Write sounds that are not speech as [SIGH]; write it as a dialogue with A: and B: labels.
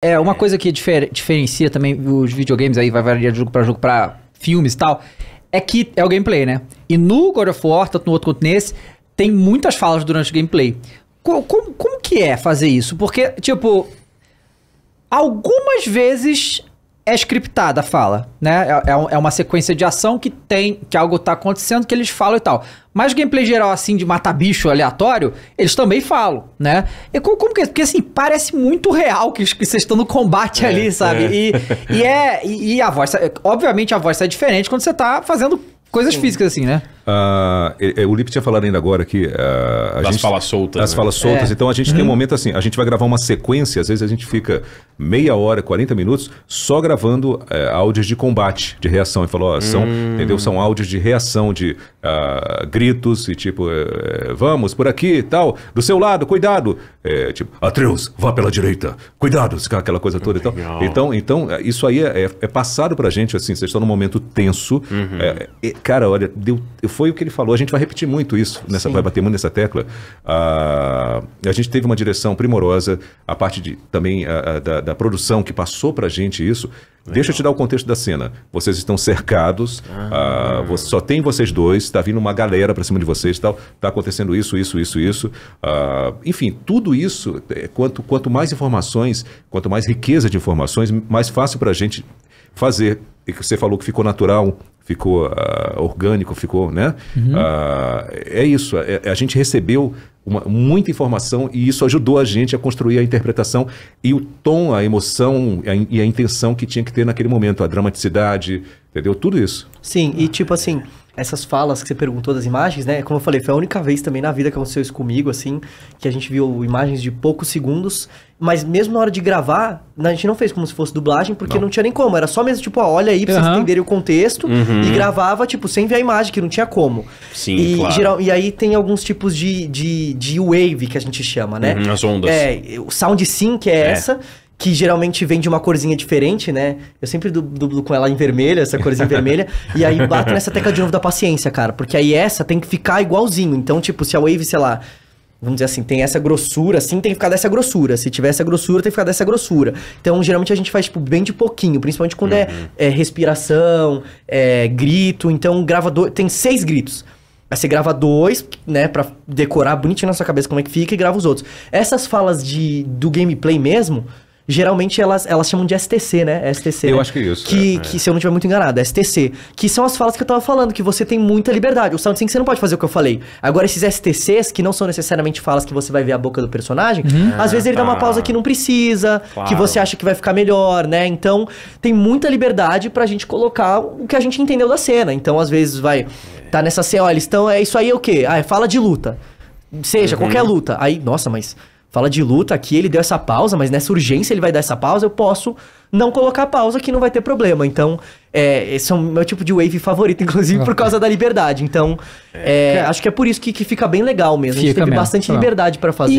A: É, uma é. coisa que difer diferencia também os videogames aí, vai variar de jogo para jogo, para filmes e tal, é que é o gameplay, né? E no God of War, tanto no outro quanto nesse, tem muitas falas durante o gameplay. como, como que é fazer isso? Porque, tipo, algumas vezes é scriptada a fala, né? É, é, é, uma sequência de ação que tem, que algo tá acontecendo, que eles falam e tal. Mas gameplay geral, assim, de matar bicho aleatório, eles também falam, né? E como, como que... É? Porque, assim, parece muito real que, que vocês estão no combate é, ali, sabe? É. E, e, é... E, e, a voz... Obviamente, a voz é diferente quando você tá fazendo coisas Sim. físicas, assim, né?
B: Uh, o Lipe tinha falado ainda agora que. Uh, das gente, falas soltas. Das né? falas soltas. É. Então a gente uhum. tem um uhum. momento assim, a gente vai gravar uma sequência, às vezes a gente fica meia hora, 40 minutos, só gravando uh, áudios de combate, de reação. E falou, ó, são, hum. entendeu? São áudios de reação, de uh, gritos e tipo, eh, vamos por aqui e tal, do seu lado, cuidado. É, tipo, Atreus, vá pela direita, cuidado, aquela coisa toda então e tal. Então, então, eh, isso aí é, é, é passado pra gente, assim, vocês estão num momento tenso. Uhum. É, cara, olha, deu. Eu foi o que ele falou. A gente vai repetir muito isso, nessa, vai bater muito nessa tecla. Ah, a gente teve uma direção primorosa, a parte de, também a, a, da, da, produção que passou para a gente isso. Legal. Deixa eu te dar o contexto da cena. Vocês estão cercados, ah. Ah, você, só tem vocês dois, está vindo uma galera para cima de vocês tal. Está acontecendo isso, isso, isso, isso. Ah, enfim, tudo isso, é, quanto, quanto mais informações, quanto mais riqueza de informações, mais fácil para a gente fazer. E que você falou que ficou natural, ficou uh, orgânico, ficou, né? Uhum. Uh, é isso. É, é, a gente recebeu uma, muita informação e isso ajudou a gente a construir a interpretação e o tom, a emoção a e a intenção que tinha que ter naquele momento, a dramaticidade, entendeu? Tudo isso.
C: Sim, e tipo assim, essas falas que você perguntou das imagens, né? Como eu falei, foi a única vez também na vida que aconteceu isso comigo, assim, que a gente viu imagens de poucos segundos, mas mesmo na hora de gravar, a gente não fez como se fosse dublagem, porque não, não tinha nem como. Era só mesmo, tipo, olha aí pra uhum. vocês entenderem o contexto uhum. e gravava, tipo, sem ver a imagem, que não tinha como. Sim, e, claro. Geral, e aí tem alguns tipos de, de, de wave que a gente chama, né? Uhum, as ondas. É, o sound sync é, é. essa que geralmente vem de uma corzinha diferente, né? Eu sempre dublo com ela em vermelha, essa corzinha vermelha. [LAUGHS] E aí bato nessa tecla de novo da paciência, cara. Porque aí essa tem que ficar igualzinho. Então, tipo, se a Wave, sei lá, vamos dizer assim, tem essa grossura, assim tem que ficar dessa grossura. Se tiver essa grossura, tem que ficar dessa grossura. Então, geralmente a gente faz, tipo, bem de pouquinho, principalmente quando é, uhum. é, é, respiração, é grito. Então, grava dois, tem seis gritos. Aí você grava dois, né, pra decorar bonitinho na sua cabeça como é que fica e grava os outros. Essas falas de, do gameplay mesmo, geralmente elas, elas chamam de STC, né? STC. Eu né? acho que é isso. Que, é, que é. se eu não estiver muito enganado, STC. Que são as falas que eu tava falando, que você tem muita liberdade. O Sound você não pode fazer o que eu falei. Agora, esses STCs, que não são necessariamente falas que você vai ver a boca do personagem, uhum. às é, vezes ele tá. dá uma tá. pausa que não precisa, claro. que você acha que vai ficar melhor, né? Então, tem muita liberdade pra gente colocar o que a gente entendeu da cena. Então, às vezes, vai. Tá nessa cena, olha, eles estão. É isso aí é o quê? Ah, é fala de luta. Seja, uhum. qualquer luta. Aí, nossa, mas fala de luta aqui, ele deu essa pausa, mas nessa urgência ele vai dar essa pausa, eu posso não colocar pausa que não vai ter problema. Então, é, esse é o meu tipo de wave favorito, [LAUGHS] inclusive por causa da liberdade. Então, é, é, é, acho que é por isso que, que fica bem legal mesmo. Fica a gente teve mesmo, bastante tá. liberdade para fazer.